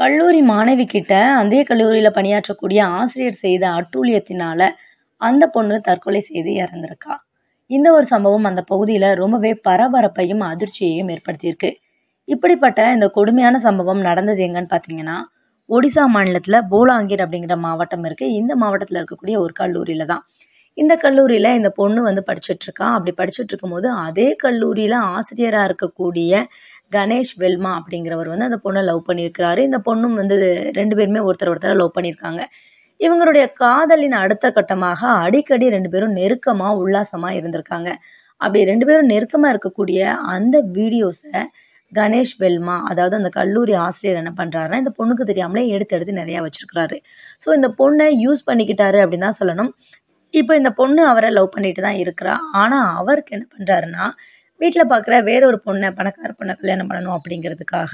கல்லூரி மாணவி கிட்ட அதே கல்லூரியில் பணியாற்றக்கூடிய ஆசிரியர் செய்த அட்டூழியத்தினால அந்த பொண்ணு தற்கொலை செய்து இறந்திருக்கா இந்த ஒரு சம்பவம் அந்த பகுதியில் ரொம்பவே பரபரப்பையும் அதிர்ச்சியையும் ஏற்படுத்தியிருக்கு இப்படிப்பட்ட இந்த கொடுமையான சம்பவம் நடந்தது எங்கன்னு பார்த்தீங்கன்னா ஒடிசா மாநிலத்தில் போலாங்கீர் அப்படிங்கிற மாவட்டம் இருக்குது இந்த மாவட்டத்தில் இருக்கக்கூடிய ஒரு கல்லூரியில் தான் இந்த கல்லூரியில் இந்த பொண்ணு வந்து இருக்கா அப்படி படிச்சிட்ருக்கும் போது அதே கல்லூரியில் ஆசிரியராக இருக்கக்கூடிய கணேஷ் வெல்மா அப்படிங்கிறவர் வந்து அந்த பொண்ணை லவ் பண்ணியிருக்கிறாரு இந்த பொண்ணும் வந்து ரெண்டு பேருமே ஒருத்தர் ஒருத்தர் லவ் பண்ணியிருக்காங்க இவங்களுடைய காதலின் அடுத்த கட்டமாக அடிக்கடி ரெண்டு பேரும் நெருக்கமாக உல்லாசமாக இருந்திருக்காங்க அப்படி ரெண்டு பேரும் நெருக்கமாக இருக்கக்கூடிய அந்த வீடியோஸை கணேஷ் வெல்மா அதாவது அந்த கல்லூரி ஆசிரியர் என்ன பண்ணுறாருன்னா இந்த பொண்ணுக்கு தெரியாமலே எடுத்து எடுத்து நிறையா வச்சிருக்கிறாரு ஸோ இந்த பொண்ணை யூஸ் பண்ணிக்கிட்டாரு அப்படின்னு தான் சொல்லணும் இப்போ இந்த பொண்ணு அவரை லவ் பண்ணிட்டு தான் இருக்கிறா ஆனால் அவருக்கு என்ன பண்ணுறாருன்னா வீட்டில் பார்க்குற வேற ஒரு பொண்ணை பணக்கார பொண்ணை கல்யாணம் பண்ணணும் அப்படிங்கிறதுக்காக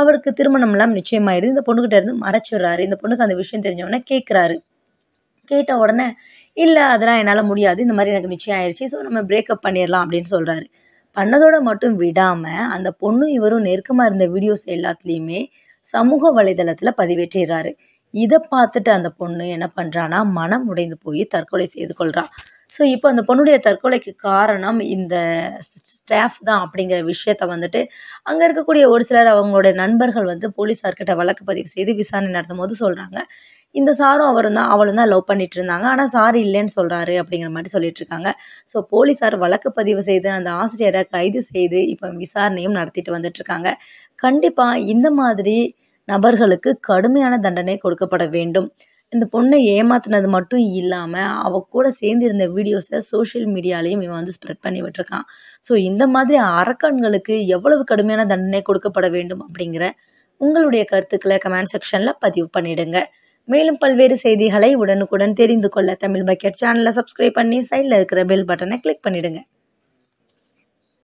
அவருக்கு திருமணம்லாம் நிச்சயமாயிடுது இந்த பொண்ணுக்கிட்ட இருந்து மறைச்சிடுறாரு இந்த பொண்ணுக்கு அந்த விஷயம் தெரிஞ்சவொடனே கேட்குறாரு கேட்ட உடனே இல்லை அதெல்லாம் என்னால் முடியாது இந்த மாதிரி எனக்கு நிச்சயம் ஆயிடுச்சு ஸோ நம்ம பிரேக்கப் பண்ணிடலாம் அப்படின்னு சொல்கிறாரு பண்ணதோட மட்டும் விடாமல் அந்த பொண்ணும் இவரும் நெருக்கமாக இருந்த வீடியோஸ் எல்லாத்துலேயுமே சமூக வலைதளத்தில் பதிவேற்றிடுறாரு இதை பார்த்துட்டு அந்த பொண்ணு என்ன பண்ணுறான்னா மனம் உடைந்து போய் தற்கொலை செய்து கொள்றான் ஸோ இப்போ அந்த பொண்ணுடைய தற்கொலைக்கு காரணம் இந்த ஸ்டாஃப் தான் அப்படிங்கிற விஷயத்த வந்துட்டு அங்கே இருக்கக்கூடிய ஒரு சிலர் அவங்களுடைய நண்பர்கள் வந்து போலீஸார்கிட்ட வழக்கு பதிவு செய்து விசாரணை நடத்தும் போது சொல்கிறாங்க இந்த சாரும் அவரும் தான் அவளும் தான் லவ் பண்ணிட்டு இருந்தாங்க ஆனால் சார் இல்லைன்னு சொல்கிறாரு அப்படிங்கிற மாதிரி சொல்லிட்டு இருக்காங்க ஸோ போலீஸார் வழக்கு பதிவு செய்து அந்த ஆசிரியரை கைது செய்து இப்போ விசாரணையும் நடத்திட்டு வந்துட்டு இருக்காங்க கண்டிப்பாக இந்த மாதிரி நபர்களுக்கு கடுமையான தண்டனை கொடுக்கப்பட வேண்டும் இந்த பொண்ணை ஏமாத்தினது மட்டும் இல்லாமல் அவ கூட சேர்ந்து இருந்த வீடியோஸை சோஷியல் மீடியாலையும் இவன் வந்து ஸ்ப்ரெட் பண்ணி விட்டுருக்கான் ஸோ இந்த மாதிரி அரக்கன்களுக்கு எவ்வளவு கடுமையான தண்டனை கொடுக்கப்பட வேண்டும் அப்படிங்கிற உங்களுடைய கருத்துக்களை கமெண்ட் செக்ஷனில் பதிவு பண்ணிடுங்க மேலும் பல்வேறு செய்திகளை உடனுக்குடன் தெரிந்து கொள்ள தமிழ் பக்கெட் சேனலை சப்ஸ்கிரைப் பண்ணி சைடில் இருக்கிற பெல் பட்டனை கிளிக் பண்ணிவிடுங்க